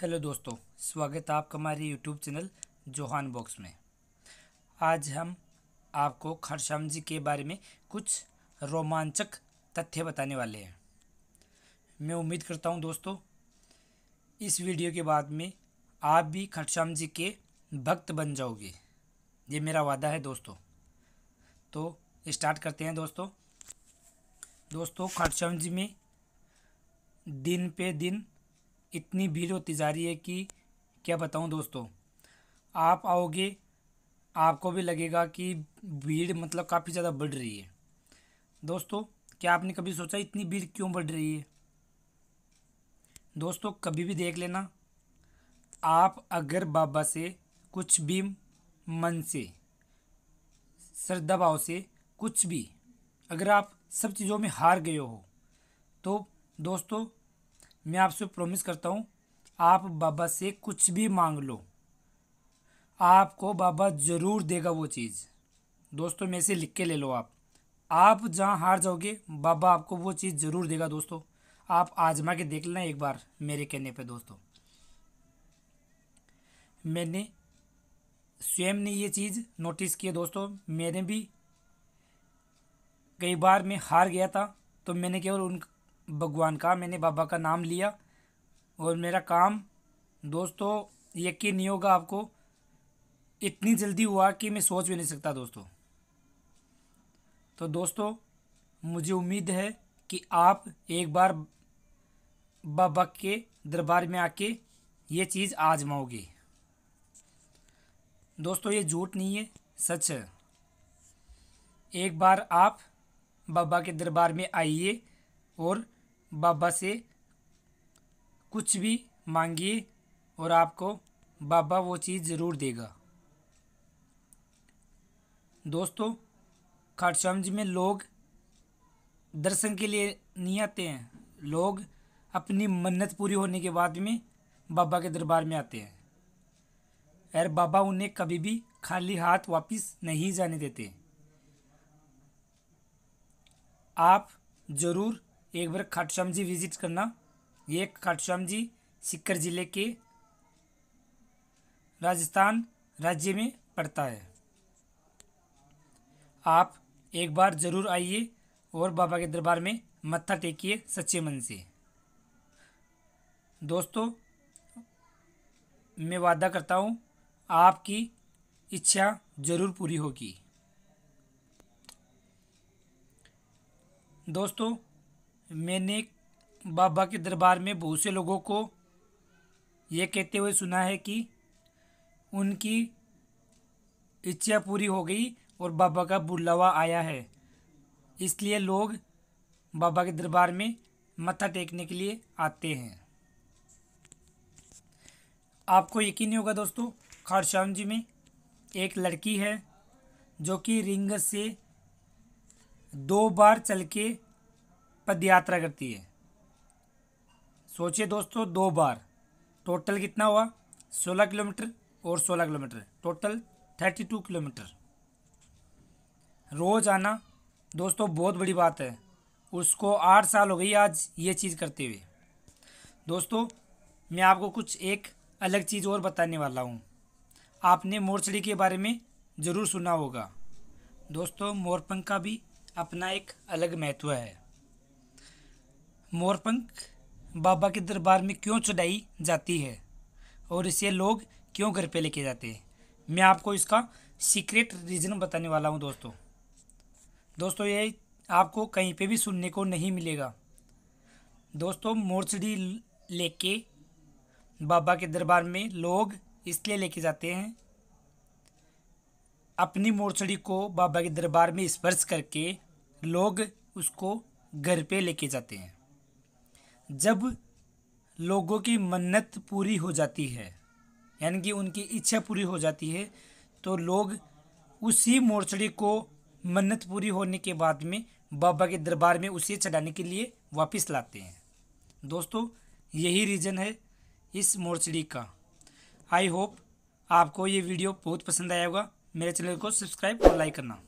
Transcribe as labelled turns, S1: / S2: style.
S1: hello दोस्तों स्वागत है आपका हमारे यूट्यूब चैनल जोहान बॉक्स में आज हम आपको खरश्याम जी के बारे में कुछ रोमांचक तथ्य बताने वाले हैं मैं उम्मीद करता हूं दोस्तों इस वीडियो के बाद में आप भी खरश्याम जी के भक्त बन जाओगे ये मेरा वादा है दोस्तों तो स्टार्ट करते हैं दोस्तों दोस्तों खरश्याम जी में दिन पे दिन इतनी भीड़ होती जा रही है कि क्या बताऊँ दोस्तों आप आओगे आपको भी लगेगा कि भीड़ मतलब काफ़ी ज़्यादा बढ़ रही है दोस्तों क्या आपने कभी सोचा इतनी भीड़ क्यों बढ़ रही है दोस्तों कभी भी देख लेना आप अगर बाबा से कुछ भी मन से श्रद्धा भाव से कुछ भी अगर आप सब चीज़ों में हार गए हो तो दोस्तों मैं आपसे प्रॉमिस करता हूँ आप बाबा से कुछ भी मांग लो आपको बाबा ज़रूर देगा वो चीज़ दोस्तों मैं से लिख के ले लो आप आप जहाँ हार जाओगे बाबा आपको वो चीज़ ज़रूर देगा दोस्तों आप आजमा के देख लेना एक बार मेरे कहने पे दोस्तों मैंने स्वयं ने ये चीज़ नोटिस की दोस्तों मैंने भी कई बार मैं हार गया था तो मैंने केवल उन भगवान का मैंने बाबा का नाम लिया और मेरा काम दोस्तों यकीन नहीं होगा आपको इतनी जल्दी हुआ कि मैं सोच भी नहीं सकता दोस्तों तो दोस्तों मुझे उम्मीद है कि आप एक बार बाबा के दरबार में आके ये चीज़ आजमाओगे दोस्तों ये झूठ नहीं है सच है एक बार आप बाबा के दरबार में आइए और बाबा से कुछ भी मांगिए और आपको बाबा वो चीज़ ज़रूर देगा दोस्तों जी में लोग दर्शन के लिए नहीं आते हैं लोग अपनी मन्नत पूरी होने के बाद में बाबा के दरबार में आते हैं और बाबा उन्हें कभी भी खाली हाथ वापस नहीं जाने देते आप ज़रूर एक बार खाटश्याम जी विजिट करना ये खाटश्याम जी सिक्कर जिले के राजस्थान राज्य में पड़ता है आप एक बार ज़रूर आइए और बाबा के दरबार में मत्था टेकिए सच्चे मन से दोस्तों मैं वादा करता हूँ आपकी इच्छा ज़रूर पूरी होगी दोस्तों मैंने बाबा के दरबार में बहुत से लोगों को ये कहते हुए सुना है कि उनकी इच्छा पूरी हो गई और बाबा का बुलावा आया है इसलिए लोग बाबा के दरबार में मत्था टेकने के लिए आते हैं आपको यकीन नहीं होगा दोस्तों खारश्याम जी में एक लड़की है जो कि रिंग से दो बार चल के पद यात्रा करती है सोचिए दोस्तों दो बार टोटल कितना हुआ सोलह किलोमीटर और सोलह kilometre total thirty two kilometre रोज़ आना दोस्तों बहुत बड़ी बात है उसको आठ साल हो गई आज ये चीज़ करते हुए दोस्तों मैं आपको कुछ एक अलग चीज़ और बताने वाला हूँ आपने मोरचड़ी के बारे में ज़रूर सुना होगा दोस्तों मोरपंख का भी अपना एक अलग महत्व है मोरपंख बाबा के दरबार में क्यों चढ़ाई जाती है और इसे लोग क्यों घर पे लेके जाते हैं मैं आपको इसका सीक्रेट रीज़न बताने वाला हूँ दोस्तों दोस्तों ये आपको कहीं पे भी सुनने को नहीं मिलेगा दोस्तों मोरचड़ी लेके बाबा के दरबार में लोग इसलिए लेके जाते हैं अपनी मोरचड़ी को बाबा के दरबार में स्पर्श करके लोग उसको घर पे लेके जाते हैं जब लोगों की मन्नत पूरी हो जाती है यानी कि उनकी इच्छा पूरी हो जाती है तो लोग उसी मोर्चड़ी को मन्नत पूरी होने के बाद में बाबा के दरबार में उसे चढ़ाने के लिए वापस लाते हैं दोस्तों यही रीज़न है इस मोर्चड़ी का आई होप आपको ये वीडियो बहुत पसंद आया होगा मेरे चैनल को सब्सक्राइब और लाइक करना